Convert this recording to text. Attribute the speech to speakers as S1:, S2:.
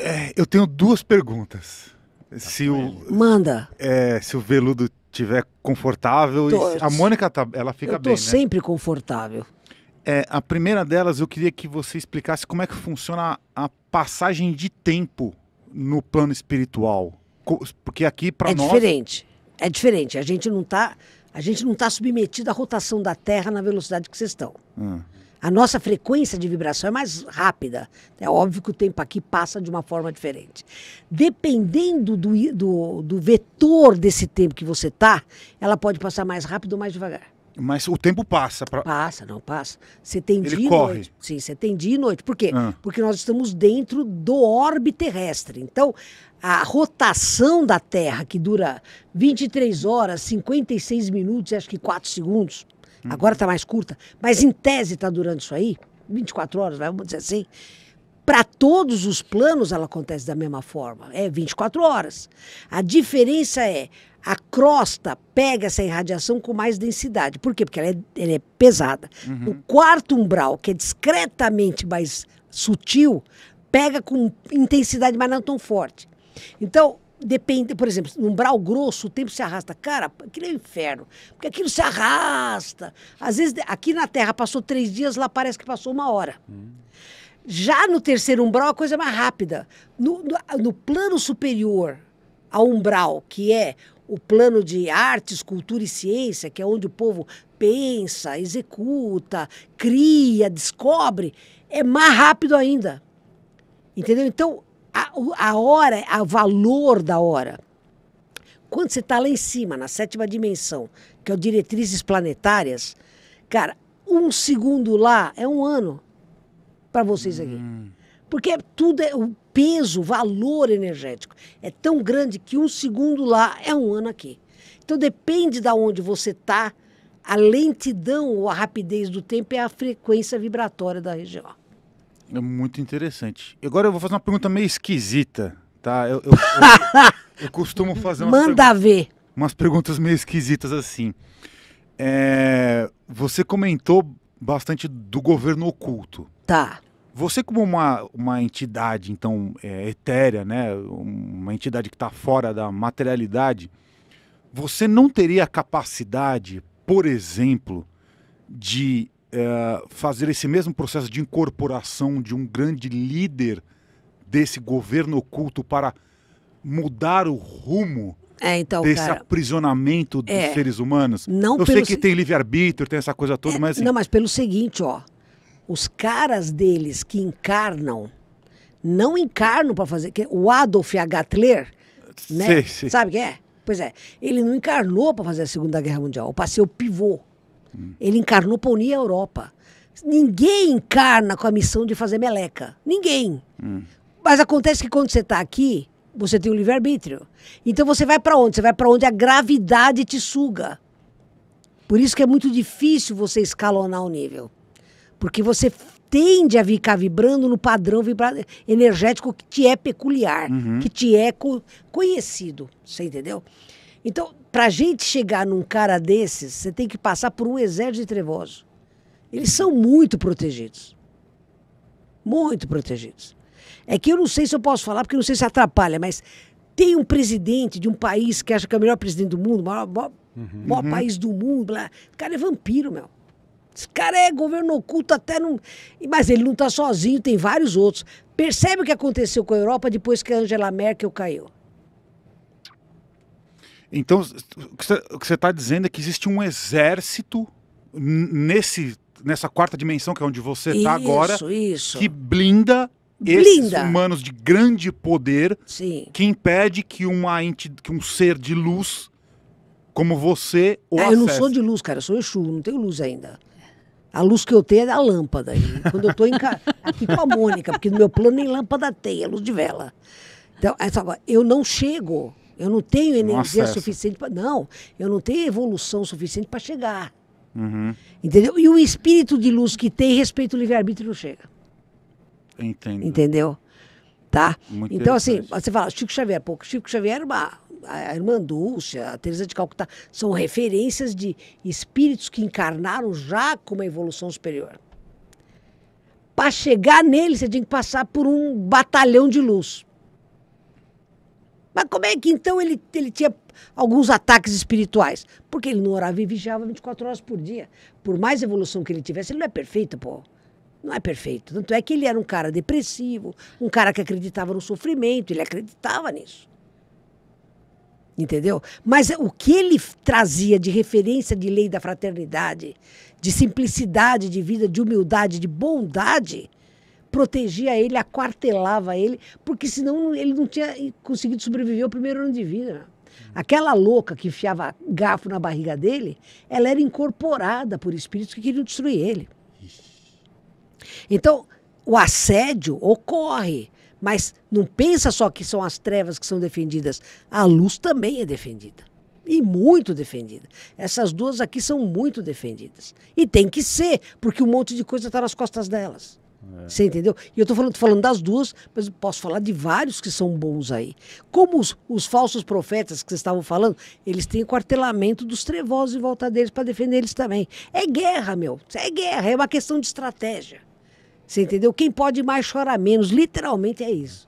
S1: É, eu tenho duas perguntas. Tá se o, Manda. É, se o veludo tiver confortável. Tô, e, a Mônica tá, ela fica eu tô bem. Estou né? sempre né? confortável. É, a primeira delas, eu queria que você explicasse como é que funciona a, a passagem de tempo no plano espiritual. Porque aqui,
S2: para é nós. É diferente. É diferente. A gente não está. A gente não está submetido à rotação da Terra na velocidade que vocês estão. Hum. A nossa frequência de vibração é mais rápida. É óbvio que o tempo aqui passa de uma forma diferente. Dependendo do, do, do vetor desse tempo que você está, ela pode passar mais rápido ou mais devagar. Mas o tempo passa. Pra... Passa, não passa. Você tem Ele dia corre. e noite. Sim, você tem dia e noite. Por quê? Ah. Porque nós estamos dentro do orbe terrestre. Então, a rotação da Terra, que dura 23 horas, 56 minutos, acho que 4 segundos, Uhum. Agora está mais curta, mas em tese está durando isso aí, 24 horas, né, vamos dizer assim. Para todos os planos ela acontece da mesma forma, é 24 horas. A diferença é a crosta pega essa irradiação com mais densidade. Por quê? Porque ela é, ela é pesada. Uhum. O quarto umbral, que é discretamente mais sutil, pega com intensidade, mas não tão forte. Então, depende, por exemplo, num umbral grosso, o tempo se arrasta. Cara, aquilo é um inferno, porque aquilo se arrasta. Às vezes, aqui na Terra passou três dias, lá parece que passou uma hora. Hum. Já no terceiro umbral, a coisa é mais rápida. No, no, no, plano superior ao umbral, que é o plano de artes, cultura e ciência, que é onde o povo pensa, executa, cria, descobre, é mais rápido ainda. Entendeu? Então, a, a hora, o valor da hora. Quando você está lá em cima, na sétima dimensão, que é o diretrizes planetárias, cara, um segundo lá é um ano para vocês aqui. Hum. Porque é tudo é o peso, o valor energético é tão grande que um segundo lá é um ano aqui. Então depende da de onde você está, a lentidão ou a rapidez do tempo é a frequência vibratória da região.
S1: É muito interessante. Agora eu vou fazer uma pergunta meio esquisita, tá? Eu, eu, eu, eu costumo fazer umas Manda ver! Umas perguntas meio esquisitas assim. É, você comentou bastante do governo oculto. Tá. Você, como uma, uma entidade, então, é, etérea, né? Uma entidade que está fora da materialidade, você não teria a capacidade, por exemplo, de é, fazer esse mesmo processo de incorporação de um grande líder desse governo oculto para mudar o rumo
S2: é, então, desse cara,
S1: aprisionamento dos é, seres humanos? Não Eu sei que se... tem livre-arbítrio, tem essa coisa
S2: toda, é, mas... Não, mas pelo seguinte, ó. Os caras deles que encarnam, não encarnam para fazer... Que, o Adolf Gatler, né? Sabe quem é? Pois é, ele não encarnou para fazer a Segunda Guerra Mundial. O passeio pivô. Ele encarnou para unir a Europa. Ninguém encarna com a missão de fazer meleca. Ninguém. Hum. Mas acontece que quando você está aqui, você tem o um livre-arbítrio. Então você vai para onde? Você vai para onde a gravidade te suga. Por isso que é muito difícil você escalonar o nível. Porque você tende a ficar vibrando no padrão vibra energético que te é peculiar, uhum. que te é co conhecido. Você entendeu? Então, para a gente chegar num cara desses, você tem que passar por um exército de trevoso. Eles são muito protegidos. Muito protegidos. É que eu não sei se eu posso falar, porque eu não sei se atrapalha, mas tem um presidente de um país que acha que é o melhor presidente do mundo, o maior, maior, uhum. maior uhum. país do mundo. Blá. O cara é vampiro, meu. Esse cara é governo oculto até não. Mas ele não está sozinho, tem vários outros. Percebe o que aconteceu com a Europa depois que a Angela Merkel caiu.
S1: Então, o que você está dizendo é que existe um exército nesse, nessa quarta dimensão, que é onde você está agora, isso. que blinda, blinda, esses humanos de grande poder, Sim. que impede que, uma enti, que um ser de luz como você o ah, Eu não sou de
S2: luz, cara, eu sou Exu, não tenho luz ainda. A luz que eu tenho é da lâmpada. E quando eu estou ca... aqui com a Mônica, porque no meu plano nem lâmpada tem, é luz de vela. Então, essa, é eu não chego eu não tenho energia suficiente para. Não, eu não tenho evolução suficiente para chegar. Uhum. Entendeu? E o espírito de luz que tem respeito ao livre-arbítrio não chega. Entendo. Entendeu? Tá? Muito então, assim, você fala, Chico Xavier, pouco. Chico Xavier, uma, a irmã Dulce, a Teresa de Calcutá, são referências de espíritos que encarnaram já com uma evolução superior. Para chegar nele, você tem que passar por um batalhão de luz. Mas como é que então ele, ele tinha alguns ataques espirituais? Porque ele não orava e vigiava 24 horas por dia. Por mais evolução que ele tivesse, ele não é perfeito, pô. Não é perfeito. Tanto é que ele era um cara depressivo, um cara que acreditava no sofrimento, ele acreditava nisso. Entendeu? Mas o que ele trazia de referência de lei da fraternidade, de simplicidade de vida, de humildade, de bondade, protegia ele, aquartelava ele, porque senão ele não tinha conseguido sobreviver ao primeiro ano de vida. Aquela louca que enfiava garfo na barriga dele, ela era incorporada por espíritos que queriam destruir ele. Então, o assédio ocorre, mas não pensa só que são as trevas que são defendidas, a luz também é defendida. E muito defendida. Essas duas aqui são muito defendidas. E tem que ser, porque um monte de coisa está nas costas delas. É. Você entendeu? E eu estou falando, falando, das duas, mas posso falar de vários que são bons aí. Como os, os falsos profetas que vocês estavam falando, eles têm quartelamento dos trevosos em volta deles para defender eles também. É guerra, meu. É guerra, é uma questão de estratégia. Você entendeu? Quem pode mais chora menos. Literalmente é isso.